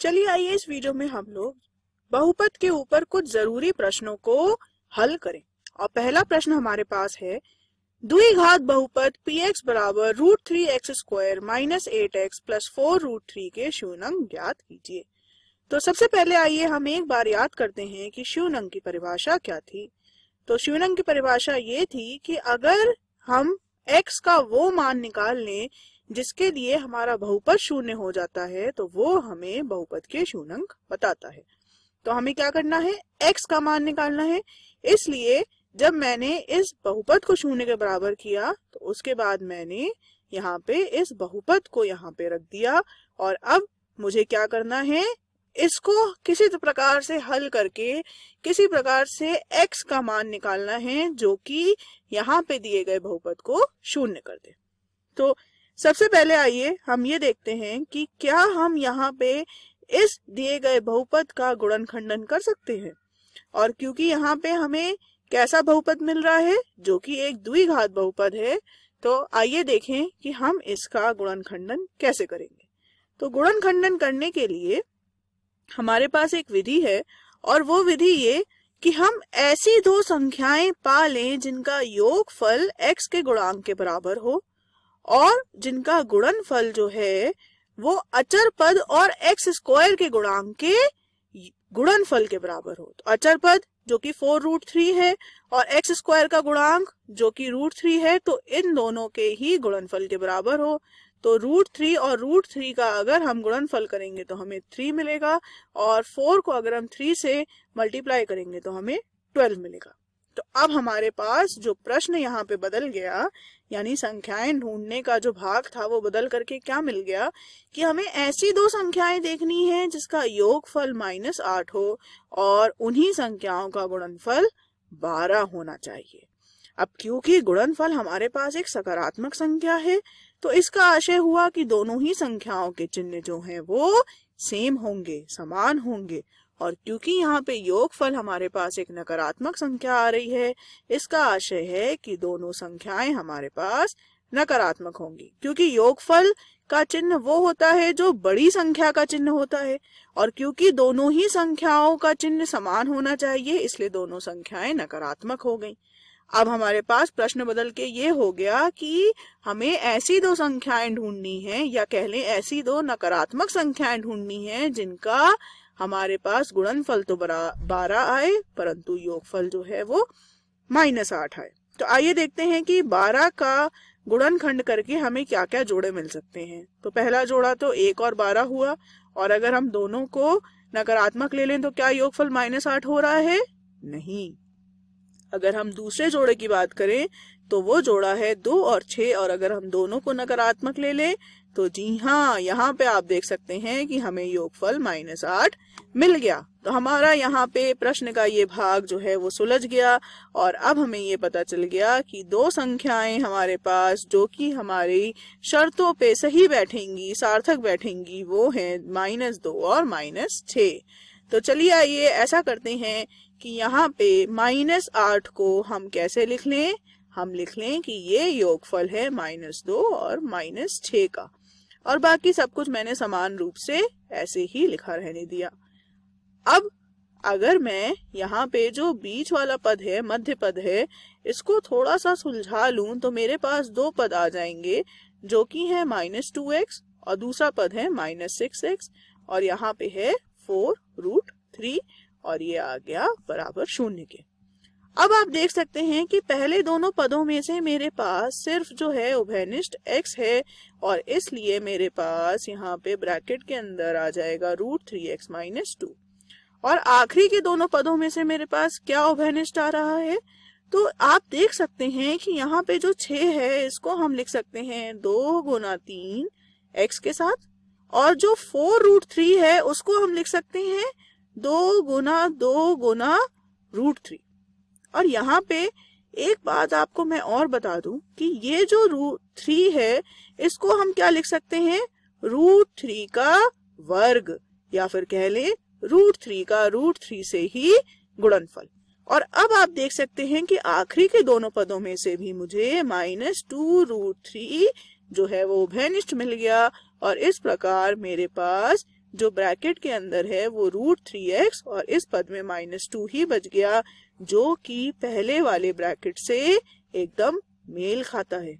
चलिए आइए इस वीडियो में हम लोग बहुपद के ऊपर कुछ जरूरी प्रश्नों को हल करें और पहला प्रश्न हमारे पास है द्विघात बहुपद पी एक्स बराबर root three X square minus eight X plus four root three के शून्यंक ज्ञात कीजिए तो सबसे पहले आइए हम एक बार याद करते हैं कि शिवनंग की परिभाषा क्या थी तो शिवनंग की परिभाषा ये थी कि अगर हम एक्स का वो मान निकाल लें जिसके लिए हमारा बहुपद शून्य हो जाता है तो वो हमें बहुपद के शून्यंक बताता है तो हमें क्या करना है x का मान निकालना है इसलिए जब मैंने इस बहुपद को शून्य के बराबर किया तो उसके बाद मैंने यहाँ पे इस बहुपद को यहाँ पे रख दिया और अब मुझे क्या करना है इसको किसी प्रकार से हल करके किसी प्रकार से x का मान निकालना है जो कि यहाँ पे दिए गए बहुपद को शून्य कर दे तो सबसे पहले आइए हम ये देखते हैं कि क्या हम यहाँ पे इस दिए गए बहुपद का गुणन खंडन कर सकते हैं और क्योंकि यहाँ पे हमें कैसा बहुपद मिल रहा है जो कि एक द्विघात बहुपद है तो आइए देखें कि हम इसका गुणन खंडन कैसे करेंगे तो गुणन खंडन करने के लिए हमारे पास एक विधि है और वो विधि ये कि हम ऐसी दो संख्याएं पा लें जिनका योग फल एक्स के गुणांक के बराबर हो और जिनका गुणनफल जो है वो अचर पद और एक्स स्क्वायर के गुणांक के गुणनफल के बराबर हो तो अचर पद जो कि फोर रूट थ्री है और एक्स स्क्वायर का गुणांक जो कि रूट थ्री है तो इन दोनों के ही गुणनफल के बराबर हो तो रूट थ्री और रूट थ्री का अगर हम गुणनफल करेंगे तो हमें थ्री मिलेगा और फोर को अगर हम थ्री से मल्टीप्लाई करेंगे तो हमें ट्वेल्व मिलेगा तो अब हमारे पास जो प्रश्न यहाँ पे बदल गया यानी संख्याएं ढूंढने का जो भाग था वो बदल करके क्या मिल गया कि हमें ऐसी दो संख्याएं देखनी है जिसका योगफल माइनस आठ हो और उन्हीं संख्याओं का गुणनफल बारह होना चाहिए अब क्योंकि गुणनफल हमारे पास एक सकारात्मक संख्या है तो इसका आशय हुआ कि दोनों ही संख्याओं के चिन्ह जो हैं वो सेम होंगे समान होंगे और क्योंकि यहाँ पे योगफल हमारे पास एक नकारात्मक संख्या आ रही है इसका आशय है कि दोनों संख्याएं हमारे पास नकारात्मक होंगी क्योंकि योगफल का चिन्ह वो होता है जो बड़ी संख्या का चिन्ह होता है और क्योंकि दोनों ही संख्याओं का चिन्ह समान होना चाहिए इसलिए दोनों संख्याएं नकारात्मक हो गई अब हमारे पास प्रश्न बदल के ये हो गया कि हमें ऐसी दो संख्याएं ढूंढनी है या कह लें ऐसी दो नकारात्मक संख्याएं ढूंढनी है जिनका हमारे पास गुणनफल तो बारह आए परंतु योगफल जो है वो माइनस आठ आए तो आइए देखते हैं कि बारह का गुणन खंड करके हमें क्या क्या जोड़े मिल सकते हैं तो पहला जोड़ा तो एक और बारह हुआ और अगर हम दोनों को नकारात्मक ले लें तो क्या योगफल माइनस आठ हो रहा है नहीं अगर हम दूसरे जोड़े की बात करें तो वो जोड़ा है दो और छह और अगर हम दोनों को नकारात्मक ले लें तो जी हाँ यहाँ पे आप देख सकते हैं कि हमें योगफल माइनस आठ मिल गया तो हमारा यहाँ पे प्रश्न का ये भाग जो है वो सुलझ गया और अब हमें ये पता चल गया कि दो संख्याएं हमारे पास जो कि हमारी शर्तों पे सही बैठेंगी सार्थक बैठेंगी वो है माइनस दो और माइनस छ तो चलिए आइए ऐसा करते हैं कि यहाँ पे माइनस आठ को हम कैसे लिख लें हम लिख लें कि ये योगफल है माइनस दो और माइनस छ का और बाकी सब कुछ मैंने समान रूप से ऐसे ही लिखा रहने दिया अब अगर मैं यहाँ पे जो बीच वाला पद है मध्य पद है इसको थोड़ा सा सुलझा लूं तो मेरे पास दो पद आ जाएंगे जो कि है माइनस टू एक्स और दूसरा पद है माइनस सिक्स एक्स और यहाँ पे है फोर रूट थ्री और ये आ गया बराबर शून्य के अब आप देख सकते हैं कि पहले दोनों पदों में से मेरे पास सिर्फ जो है उभयनिष्ठ x है और इसलिए मेरे पास यहाँ पे ब्रैकेट के अंदर आ जाएगा root three X minus two और आखिरी के दोनों पदों में से मेरे पास क्या उभयनिष्ठ आ रहा है तो आप देख सकते हैं कि यहाँ पे जो छ है इसको हम लिख सकते हैं दो गुना तीन एक्स के साथ और जो फोर रूट थ्री है उसको हम लिख सकते हैं दो गुना दो गुना रूट थ्री और यहाँ पे एक बात आपको मैं और बता दूं कि ये जो रूट थ्री है इसको हम क्या लिख सकते हैं रूट थ्री का वर्ग या फिर कह लें रूट थ्री का रूट थ्री से ही गुणनफल और अब आप देख सकते हैं कि आखिरी के दोनों पदों में से भी मुझे माइनस टू रूट थ्री जो है वो भयनिष्ठ मिल गया और इस प्रकार मेरे पास जो ब्रैकेट के अंदर है वो रूट थ्री एक्स और इस पद में माइनस टू ही बच गया जो कि पहले वाले ब्रैकेट से एकदम मेल खाता है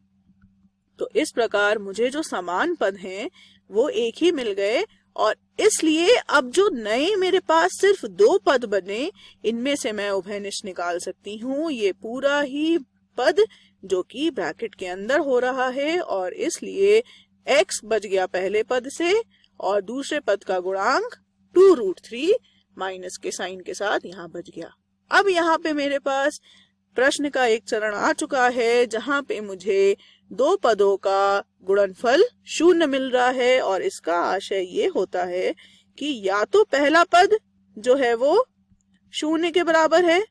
तो इस प्रकार मुझे जो समान पद हैं वो एक ही मिल गए और इसलिए अब जो नए मेरे पास सिर्फ दो पद बने इनमें से मैं उभयनिष्ठ निकाल सकती हूँ ये पूरा ही पद जो कि ब्रैकेट के अंदर हो रहा है और इसलिए x बच गया पहले पद से और दूसरे पद का गुणांक टू रूट थ्री माइनस के साइन के साथ यहाँ बच गया अब यहाँ पे मेरे पास प्रश्न का एक चरण आ चुका है जहां पे मुझे दो पदों का गुणनफल शून्य मिल रहा है और इसका आशय ये होता है कि या तो पहला पद जो है वो शून्य के बराबर है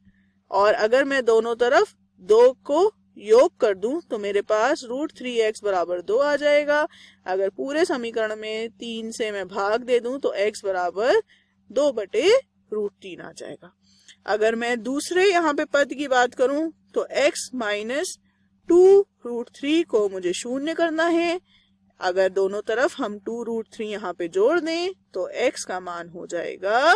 और अगर मैं दोनों तरफ दो को योग कर दूं तो मेरे पास रूट थ्री एक्स बराबर दो आ जाएगा अगर पूरे समीकरण में तीन से मैं भाग दे दूं तो एक्स बराबर दो बटे रूट तीन आ जाएगा अगर मैं दूसरे यहाँ पे पद की बात करूं तो x minus two root three को मुझे शून्य करना है अगर दोनों तरफ हम टू रूट थ्री यहाँ पे जोड़ दें तो x का मान हो जाएगा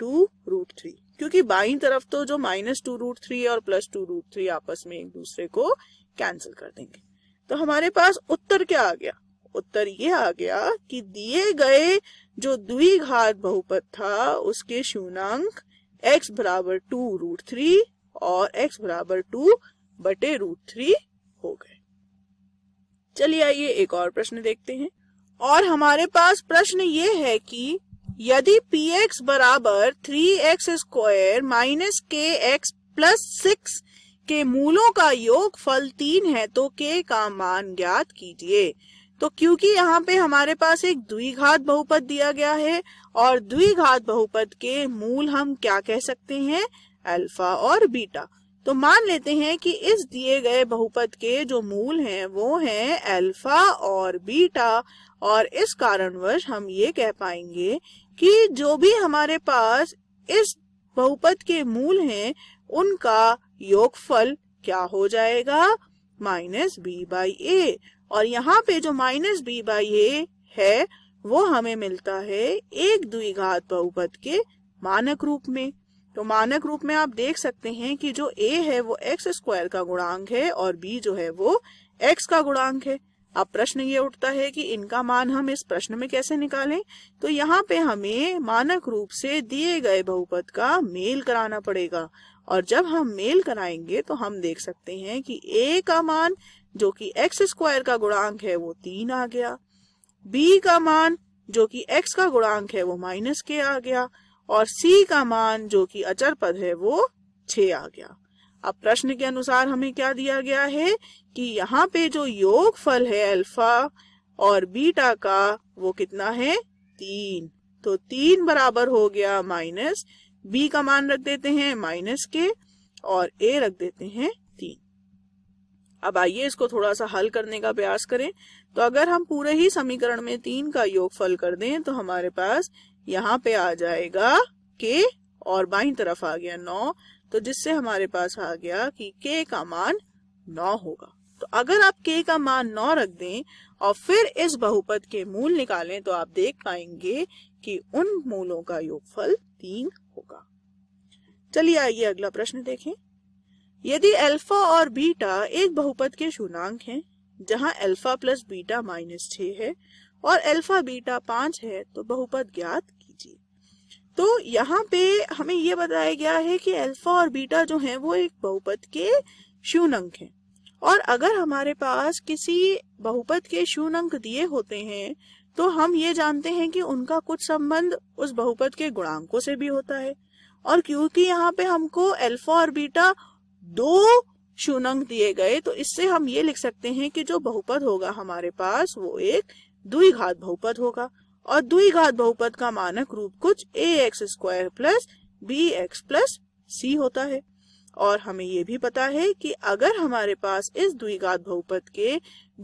टू रूट थ्री क्योंकि बाई तरफ तो जो माइनस टू रूट थ्री और प्लस टू रूट थ्री आपस में एक दूसरे को कैंसिल कर देंगे तो हमारे पास उत्तर क्या आ गया उत्तर ये आ गया कि दिए गए जो द्विघात बहुपद था उसके शून्यांक एक्स बराबर टू रूट थ्री और एक्स बराबर टू बटे रूट थ्री हो गए चलिए आइए एक और प्रश्न देखते हैं और हमारे पास प्रश्न ये है कि यदि पी एक्स बराबर three X square minus K X plus six के मूलों का योग फल तीन है तो के का मान ज्ञात कीजिए तो क्योंकि यहाँ पे हमारे पास एक द्विघात बहुपद दिया गया है और द्विघात बहुपद के मूल हम क्या कह सकते हैं अल्फा और बीटा तो मान लेते हैं कि इस दिए गए बहुपद के जो मूल हैं वो हैं अल्फा और बीटा और इस कारणवश हम ये कह पाएंगे कि जो भी हमारे पास इस बहुपद के मूल हैं उनका योगफल क्या हो जाएगा माइनस बी बाई ए और यहाँ पे जो माइनस बी बाई ए है वो हमें मिलता है एक द्विघात बहुपद के मानक रूप में तो मानक रूप में आप देख सकते हैं कि जो ए है वो एक्स स्क्वायर का गुणांक है और बी जो है वो एक्स का गुणांक है अब प्रश्न ये उठता है कि इनका मान हम इस प्रश्न में कैसे निकालें तो यहाँ पे हमें मानक रूप से दिए गए बहुपद का मेल कराना पड़ेगा और जब हम मेल कराएंगे तो हम देख सकते हैं कि ए का मान जो कि एक्स स्क्वायर का गुणांक है वो तीन आ गया बी का मान जो कि एक्स का गुणांक है वो माइनस के आ गया और सी का मान जो कि अचर पद है वो छ आ गया अब प्रश्न के अनुसार हमें क्या दिया गया है कि यहाँ पे जो योग फल है अल्फा और बीटा का वो कितना है तीन तो तीन बराबर हो गया माइनस बी का मान रख देते हैं माइनस के और ए रख देते हैं तीन अब आइए इसको थोड़ा सा हल करने का प्रयास करें तो अगर हम पूरे ही समीकरण में तीन का योगफल कर दें तो हमारे पास यहाँ पे आ जाएगा के और बाई तरफ आ गया नौ तो जिससे हमारे पास आ गया कि के का मान नौ होगा तो अगर आप के का मान नौ रख दें और फिर इस बहुपद के मूल निकालें तो आप देख पाएंगे कि उन मूलों का योगफल तीन होगा चलिए आइए अगला प्रश्न देखें यदि अल्फा और बीटा एक बहुपद के शूनांक हैं, जहां अल्फा प्लस बीटा माइनस छ है और अल्फा बीटा पांच है तो बहुपद ज्ञात कीजिए तो यहाँ पे हमें ये बताया गया है कि अल्फा और बीटा जो है वो एक बहुपद के शून्यंक हैं और अगर हमारे पास किसी बहुपद के अंक दिए होते हैं तो हम ये जानते हैं कि उनका कुछ संबंध उस बहुपद के गुणांकों से भी होता है और क्योंकि यहाँ पे हमको अल्फा और बीटा दो शूनंग दिए गए तो इससे हम ये लिख सकते हैं कि जो बहुपद होगा हमारे पास वो एक द्विघात बहुपद होगा और द्विघात बहुपद का मानक रूप कुछ A X square plus B X plus C होता है और हमें ये भी पता है कि अगर हमारे पास इस द्विघात बहुपद के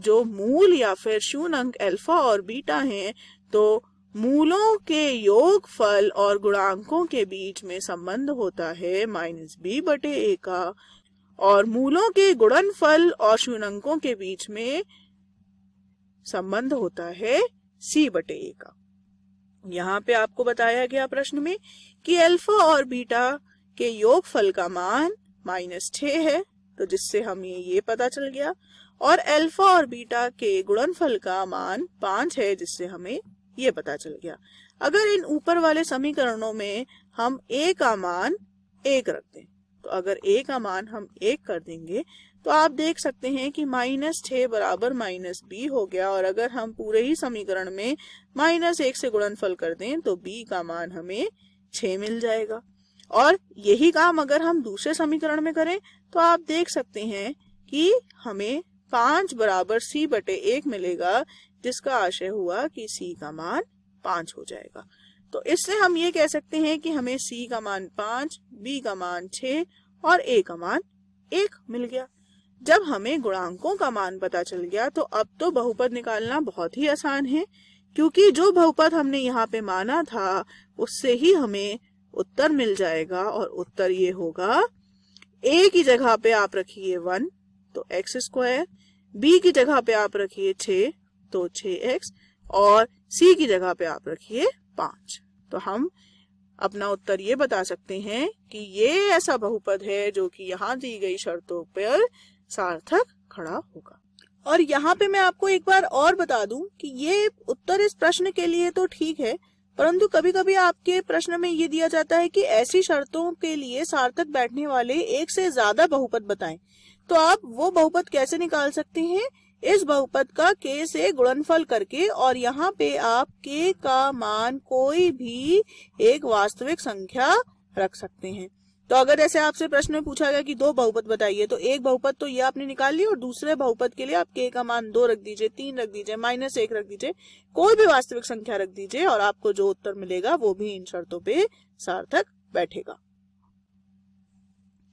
जो मूल या फिर शून अंक अल्फा और बीटा हैं तो मूलों के योग फल और गुणांकों के बीच में संबंध होता है माइनस बी बटे ए का और मूलों के गुणन फल और शून्यंकों के बीच में संबंध होता है सी बटे ए का यहाँ पे आपको बताया गया प्रश्न में कि अल्फा और बीटा के योग फल का मान माइनस छ है तो जिससे हमें ये पता चल गया और अल्फा और बीटा के गुणनफल का मान पांच है जिससे हमें ये पता चल गया अगर इन ऊपर वाले समीकरणों में हम ए का मान एक रख दें तो अगर ए का मान हम एक कर देंगे तो आप देख सकते हैं कि माइनस छ बराबर माइनस बी हो गया और अगर हम पूरे ही समीकरण में माइनस एक से गुणनफल कर दें तो बी का मान हमें छ मिल जाएगा और यही काम अगर हम दूसरे समीकरण में करें तो आप देख सकते हैं कि हमें पांच बराबर सी बटे एक मिलेगा जिसका आशय हुआ कि सी का मान पांच हो जाएगा तो इससे हम ये कह सकते हैं कि हमें सी का मान पांच बी का मान छ और ए का मान एक मिल गया जब हमें गुणांकों का मान पता चल गया तो अब तो बहुपद निकालना बहुत ही आसान है क्योंकि जो बहुपद हमने यहाँ पे माना था उससे ही हमें उत्तर मिल जाएगा और उत्तर ये होगा ए की जगह पे आप रखिए वन तो एक्स स्क्वायर बी की जगह पे आप रखिए छ तो छ एक्स और सी की जगह पे आप रखिए पांच तो हम अपना उत्तर ये बता सकते हैं कि ये ऐसा बहुपद है जो कि यहाँ दी गई शर्तों पर सार्थक खड़ा होगा और यहाँ पे मैं आपको एक बार और बता दूं कि ये उत्तर इस प्रश्न के लिए तो ठीक है परंतु कभी कभी आपके प्रश्न में ये दिया जाता है कि ऐसी शर्तों के लिए सार्थक बैठने वाले एक से ज्यादा बहुपद बताएं तो आप वो बहुपद कैसे निकाल सकते हैं इस बहुपद का k से गुणनफल करके और यहाँ पे आप k का मान कोई भी एक वास्तविक संख्या रख सकते हैं तो अगर जैसे आपसे प्रश्न में पूछा गया कि दो बहुपद बताइए तो एक बहुपद तो ये आपने निकाल लिया और दूसरे बहुपद के लिए आप के का मान दो रख दीजिए तीन रख दीजिए माइनस एक रख दीजिए कोई भी वास्तविक संख्या रख दीजिए और आपको जो उत्तर मिलेगा वो भी इन शर्तों पर सार्थक बैठेगा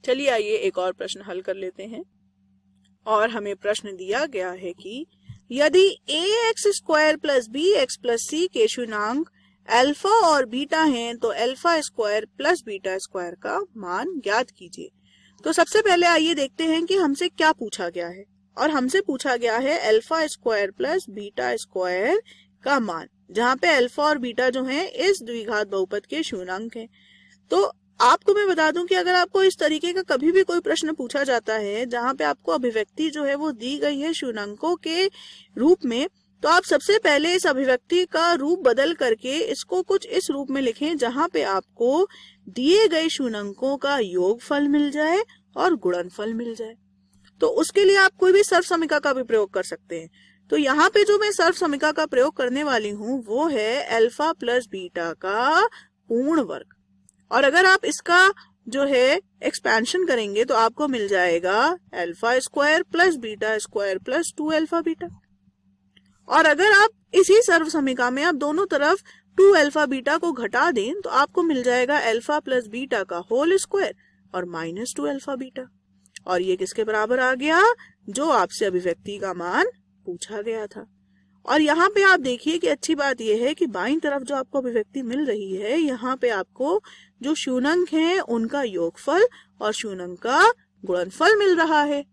चलिए आइए एक और प्रश्न हल कर लेते हैं और हमें प्रश्न दिया गया है कि यदि A X square plus B X plus C के शून्यांक अल्फा और बीटा हैं तो alpha square plus beta square का मान ज्ञात कीजिए तो सबसे पहले आइए देखते हैं कि हमसे क्या पूछा गया है और हमसे पूछा गया है alpha square plus beta square का मान जहाँ पे अल्फा और बीटा जो है इस द्विघात बहुपद के शून्यांक है तो आपको मैं बता दूं कि अगर आपको इस तरीके का कभी भी कोई प्रश्न पूछा जाता है जहां पे आपको अभिव्यक्ति जो है वो दी गई है शून्यंकों के रूप में तो आप सबसे पहले इस अभिव्यक्ति का रूप बदल करके इसको कुछ इस रूप में लिखें जहां पे आपको दिए गए शून्यंकों का फल मिल जाए और गुणनफल मिल जाए तो उसके लिए आप कोई भी सर्व समिका का भी प्रयोग कर सकते हैं तो यहाँ पे जो मैं सर्व समिका का प्रयोग करने वाली हूँ वो है अल्फा प्लस बीटा का पूर्ण वर्ग और अगर आप इसका जो है एक्सपेंशन करेंगे तो आपको मिल जाएगा alpha square plus beta square plus two alpha beta और अगर आप इसी सर्व समीका में आप दोनों तरफ टू अल्फा बीटा को घटा दें तो आपको मिल जाएगा अल्फा प्लस बीटा का होल स्क्वायर और माइनस टू अल्फा बीटा और ये किसके बराबर आ गया जो आपसे अभिव्यक्ति का मान पूछा गया था और यहाँ पे आप देखिए कि अच्छी बात यह है कि बाई तरफ जो आपको अभिव्यक्ति मिल रही है यहाँ पे आपको जो शूनंक है उनका योगफल और शूनंक का गुणनफल मिल रहा है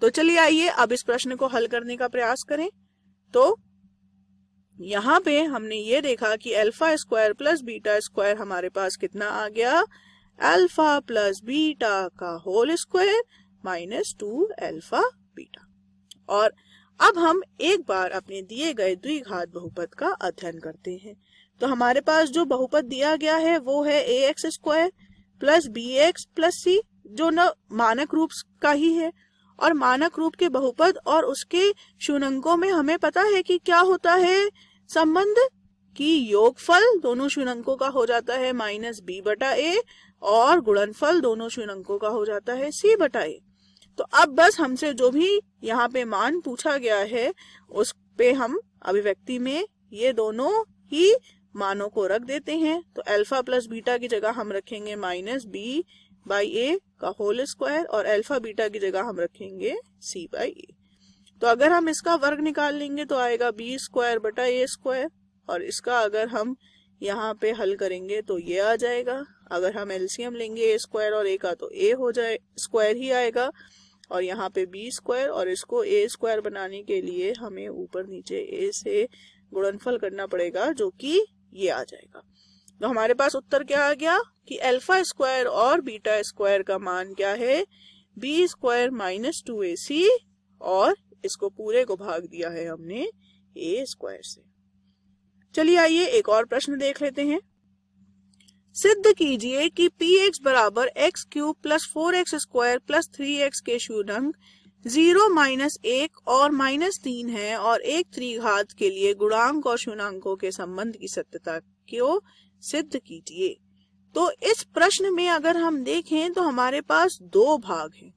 तो चलिए आइए अब इस प्रश्न को हल करने का प्रयास करें तो यहाँ पे हमने ये देखा कि alpha square plus beta square हमारे पास कितना आ गया अल्फा प्लस बीटा का whole square minus two alpha beta और अब हम एक बार अपने दिए गए द्विघात बहुपद का अध्ययन करते हैं तो हमारे पास जो बहुपद दिया गया है वो है A X square plus B X plus C जो न मानक रूप का ही है और मानक रूप के बहुपद और उसके शून्यंकों में हमें पता है कि क्या होता है संबंध कि योगफल दोनों शून्यंकों का हो जाता है माइनस बी बटा ए और गुणनफल दोनों शून्यंकों का हो जाता है सी बटा ए तो अब बस हमसे जो भी यहाँ पे मान पूछा गया है उस पे हम अभिव्यक्ति में ये दोनों ही मानों को रख देते हैं तो अल्फा प्लस बीटा की जगह हम रखेंगे माइनस बी बाई ए का होल स्क्वायर और अल्फा बीटा की जगह हम रखेंगे सी बाई ए तो अगर हम इसका वर्ग निकाल लेंगे तो आएगा बी स्क्वायर बटा ए स्क्वायर और इसका अगर हम यहाँ पे हल करेंगे तो ये आ जाएगा अगर हम एल्सियम लेंगे ए स्क्वायर और ए का तो ए हो जाए स्क्वायर ही आएगा और यहाँ पे बी स्क्वायर और इसको ए स्क्वायर बनाने के लिए हमें ऊपर नीचे ए से गुणनफल करना पड़ेगा जो कि ये आ जाएगा तो हमारे पास उत्तर क्या आ गया कि अल्फा स्क्वायर और बीटा स्क्वायर का मान क्या है B square minus two A C और इसको पूरे को भाग दिया है हमने ए स्क्वायर से चलिए आइए एक और प्रश्न देख लेते हैं सिद्ध कीजिए कि पी एक्स बराबर X cube plus four X square plus three X के शून्य जीरो माइनस एक और माइनस तीन है और एक थ्री घात के लिए गुणांक और शून्यांकों के संबंध की सत्यता को सिद्ध कीजिए तो इस प्रश्न में अगर हम देखें तो हमारे पास दो भाग हैं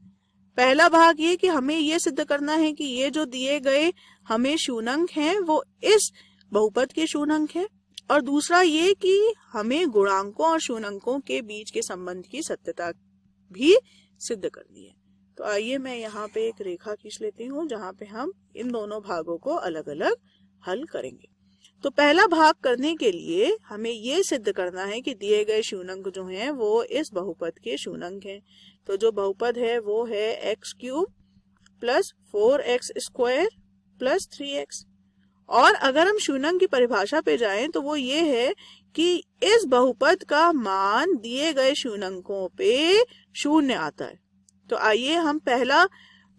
पहला भाग ये कि हमें ये सिद्ध करना है कि ये जो दिए गए हमें शून्यंक हैं वो इस बहुपद के शून्यंक हैं और दूसरा ये कि हमें गुणांकों और शून्यंकों के बीच के संबंध की सत्यता भी सिद्ध करनी है तो आइए मैं यहाँ पे एक रेखा खींच लेती हूँ जहाँ पे हम इन दोनों भागों को अलग अलग हल करेंगे तो पहला भाग करने के लिए हमें ये सिद्ध करना है कि दिए गए शून्यंक जो हैं वो इस बहुपद के शून्यंक हैं तो जो बहुपद है वो है X cube plus four X square plus three X और अगर हम शूनंग की परिभाषा पे जाएं तो वो ये है कि इस बहुपद का मान दिए गए शूनंकों पे शून्य आता है तो आइए हम पहला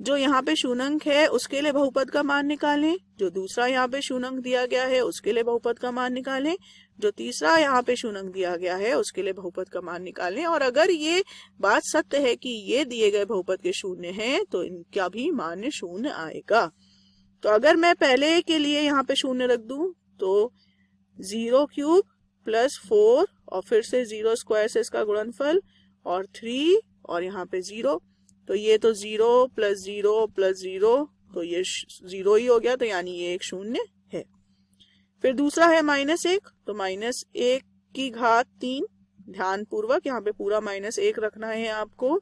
जो यहाँ पे शूनंक है उसके लिए बहुपद का मान निकालें जो दूसरा यहाँ पे शूनंक दिया गया है उसके लिए बहुपद का मान निकालें जो तीसरा यहाँ पे शूनंक दिया गया है उसके लिए बहुपद का मान निकालें और अगर ये बात सत्य है कि ये दिए गए बहुपद के शून्य हैं तो इनका भी मान्य शून्य आएगा तो अगर मैं पहले के लिए यहाँ पे शून्य रख दू तो जीरो क्यूब प्लस फोर और फिर से जीरो स्क्वायर से इसका गुणनफल और थ्री और यहाँ पे जीरो तो ये तो zero plus zero plus zero तो ये जीरो ही हो गया तो यानी ये एक शून्य है फिर दूसरा है माइनस एक तो माइनस एक की घात तीन ध्यान पूर्वक यहाँ पे पूरा माइनस एक रखना है आपको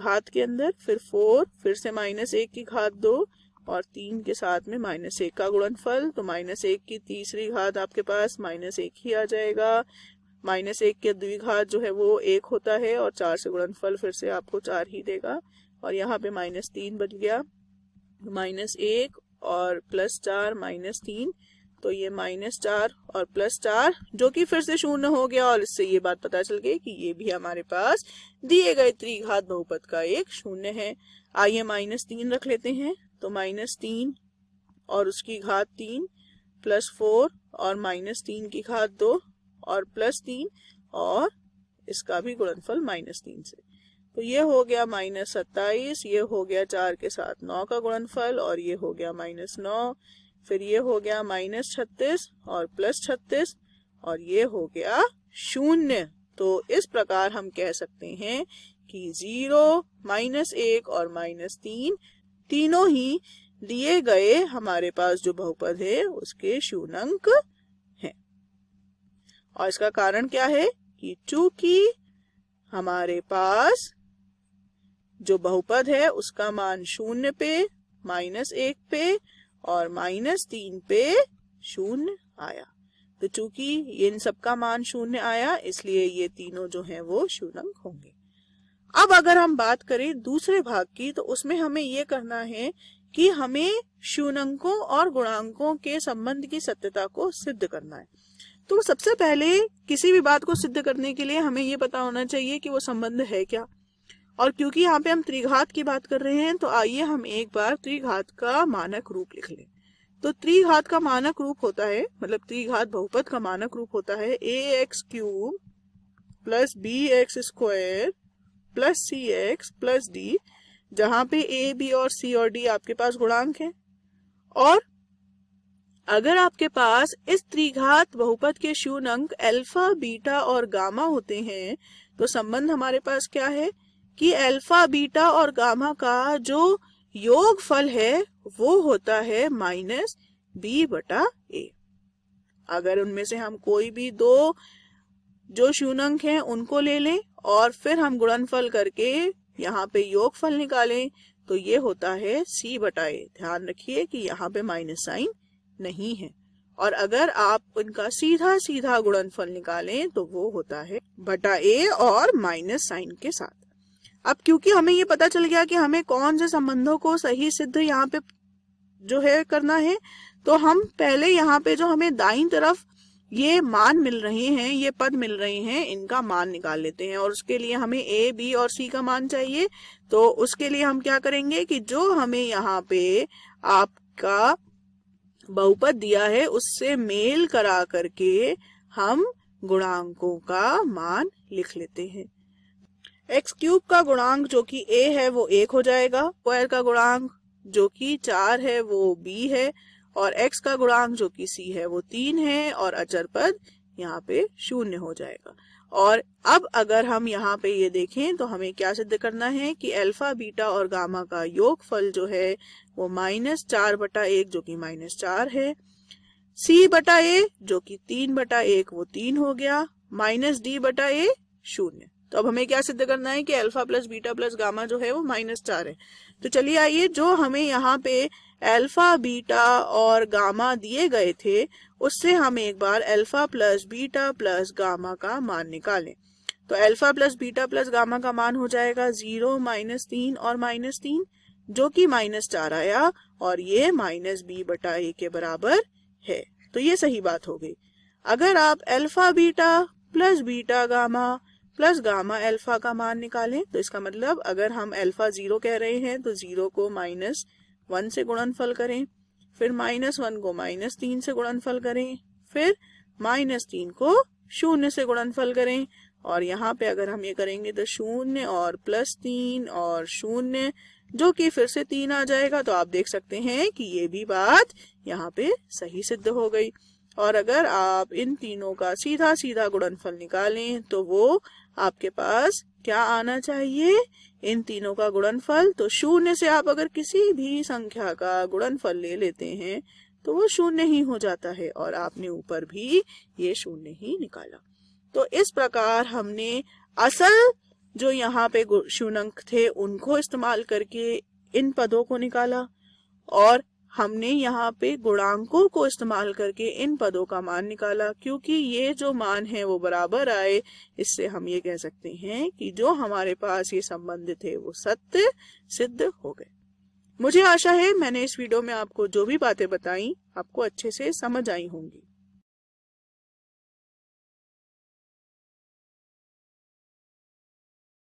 घात के अंदर फिर फोर फिर से माइनस एक की घात दो और तीन के साथ में माइनस एक का गुणनफल तो माइनस एक की तीसरी घात आपके पास माइनस एक ही आ जाएगा माइनस एक के द्विघात जो है वो एक होता है और चार से गुणनफल फिर से आपको चार ही देगा और यहाँ पे माइनस तीन बच गया माइनस एक और प्लस चार माइनस तीन तो ये माइनस चार और प्लस चार जो कि फिर से शून्य हो गया और इससे ये बात पता चल गई कि ये भी हमारे पास दिए गए त्रिघात बहुपद का एक शून्य है आइए माइनस तीन रख लेते हैं तो माइनस तीन और उसकी घात तीन प्लस फोर और माइनस तीन की घात दो और प्लस तीन और इसका भी गुणनफल माइनस तीन से तो ये हो गया माइनस सत्ताईस ये हो गया चार के साथ नौ का गुणनफल और ये हो गया माइनस नौ फिर ये हो गया माइनस छत्तीस और प्लस छत्तीस और ये हो गया शून्य तो इस प्रकार हम कह सकते हैं कि जीरो माइनस एक और माइनस तीन तीनों ही दिए गए हमारे पास जो बहुपद है उसके शून्यंक हैं और इसका कारण क्या है कि चूंकि हमारे पास जो बहुपद है उसका मान शून्य पे माइनस एक पे और माइनस तीन पे शून्य आया तो चूंकि इन सबका मान शून्य आया इसलिए ये तीनों जो हैं वो शून्य होंगे अब अगर हम बात करें दूसरे भाग की तो उसमें हमें ये करना है कि हमें शून्यंकों और गुणांकों के संबंध की सत्यता को सिद्ध करना है तो सबसे पहले किसी भी बात को सिद्ध करने के लिए हमें ये पता होना चाहिए कि वो संबंध है क्या और क्योंकि यहाँ पे हम त्रिघात की बात कर रहे हैं तो आइए हम एक बार त्रिघात का मानक रूप लिख लें तो त्रिघात का मानक रूप होता है मतलब त्रिघात बहुपद का मानक रूप होता है A X cube plus B X square plus C X plus D जहां पे ए बी और सी और डी आपके पास गुणांक है और अगर आपके पास इस त्रिघात बहुपद के शून्य अंक अल्फा बीटा और गामा होते हैं तो संबंध हमारे पास क्या है कि अल्फा बीटा और गामा का जो योगफल है वो होता है माइनस बी बटा ए अगर उनमें से हम कोई भी दो जो शूनंक है उनको ले लें और फिर हम गुणनफल करके यहाँ पे योगफल निकालें तो ये होता है सी बटाए ध्यान रखिए कि यहाँ पे माइनस साइन नहीं है और अगर आप उनका सीधा सीधा गुणनफल निकालें तो वो होता है बटा ए और माइनस साइन के साथ अब क्योंकि हमें ये पता चल गया कि हमें कौन से संबंधों को सही सिद्ध यहाँ पे जो है करना है तो हम पहले यहाँ पे जो हमें दाई तरफ ये मान मिल रहे हैं ये पद मिल रहे हैं इनका मान निकाल लेते हैं और उसके लिए हमें ए बी और सी का मान चाहिए तो उसके लिए हम क्या करेंगे कि जो हमें यहाँ पे आपका बहुपद दिया है उससे मेल करा करके हम गुणांकों का मान लिख लेते हैं एक्स क्यूब का गुणांक जो कि ए है वो एक हो जाएगा स्क्वायर का गुणांक जो कि चार है वो बी है और x का गुणांक जो कि c है वो तीन है और अचर पद यहाँ पे शून्य हो जाएगा और अब अगर हम यहाँ पे ये देखें तो हमें क्या सिद्ध करना है कि अल्फा बीटा और गामा का योगफल जो है वो माइनस चार बटा एक जो कि माइनस चार है सी बटा ए जो कि तीन बटा एक वो तीन हो गया माइनस डी बटा ए शून्य तो अब हमें क्या सिद्ध करना है कि alpha plus beta plus gamma जो है वो माइनस चार है तो चलिए आइए जो हमें यहाँ पे अल्फा बीटा और गामा दिए गए थे उससे हम एक बार alpha plus beta plus gamma का मान निकालें तो alpha plus beta plus gamma का मान हो जाएगा जीरो माइनस तीन और माइनस तीन जो कि माइनस चार आया और ये माइनस बी बटा ए के बराबर है तो ये सही बात हो गई अगर आप alpha beta plus beta gamma plus gamma alpha का मान निकालें तो इसका मतलब अगर हम अल्फा जीरो कह रहे हैं तो जीरो को माइनस वन से गुणनफल करें फिर माइनस वन को माइनस तीन से गुणनफल करें फिर माइनस तीन को शून्य से गुणनफल करें और यहाँ पे अगर हम ये करेंगे तो शून्य और प्लस तीन और शून्य जो कि फिर से तीन आ जाएगा तो आप देख सकते हैं कि ये भी बात यहाँ पे सही सिद्ध हो गई और अगर आप इन तीनों का सीधा सीधा गुणनफल निकालें तो वो आपके पास क्या आना चाहिए इन तीनों का गुणनफल तो शून्य से आप अगर किसी भी संख्या का गुणनफल ले लेते हैं तो वो शून्य ही हो जाता है और आपने ऊपर भी ये शून्य ही निकाला तो इस प्रकार हमने असल जो यहाँ पे शून्य थे उनको इस्तेमाल करके इन पदों को निकाला और हमने यहाँ पे गुणांकों को इस्तेमाल करके इन पदों का मान निकाला क्योंकि ये जो मान है वो बराबर आए इससे हम ये कह सकते हैं कि जो हमारे पास ये संबंध थे वो सत्य सिद्ध हो गए मुझे आशा है मैंने इस वीडियो में आपको जो भी बातें बताई आपको अच्छे से समझ आई होंगी